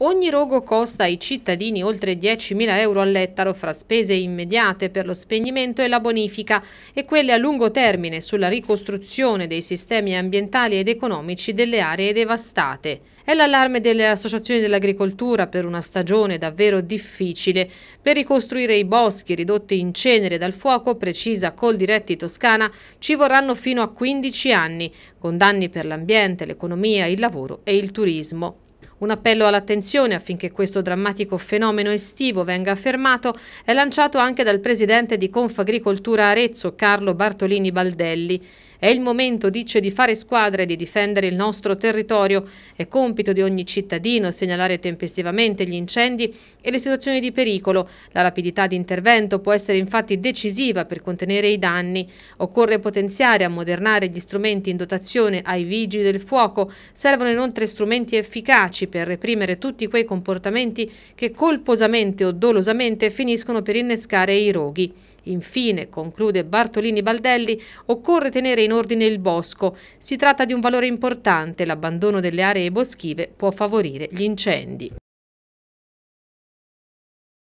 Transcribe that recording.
Ogni rogo costa ai cittadini oltre 10.000 euro all'ettaro fra spese immediate per lo spegnimento e la bonifica e quelle a lungo termine sulla ricostruzione dei sistemi ambientali ed economici delle aree devastate. È l'allarme delle associazioni dell'agricoltura per una stagione davvero difficile. Per ricostruire i boschi ridotti in cenere dal fuoco, precisa Coldiretti Toscana, ci vorranno fino a 15 anni, con danni per l'ambiente, l'economia, il lavoro e il turismo. Un appello all'attenzione affinché questo drammatico fenomeno estivo venga fermato è lanciato anche dal presidente di Confagricoltura Arezzo, Carlo Bartolini Baldelli. È il momento, dice, di fare squadra e di difendere il nostro territorio. È compito di ogni cittadino segnalare tempestivamente gli incendi e le situazioni di pericolo. La rapidità di intervento può essere infatti decisiva per contenere i danni. Occorre potenziare e ammodernare gli strumenti in dotazione ai vigili del fuoco. Servono inoltre strumenti efficaci efficaci per reprimere tutti quei comportamenti che colposamente o dolosamente finiscono per innescare i roghi. Infine, conclude Bartolini Baldelli, occorre tenere in ordine il bosco. Si tratta di un valore importante, l'abbandono delle aree boschive può favorire gli incendi.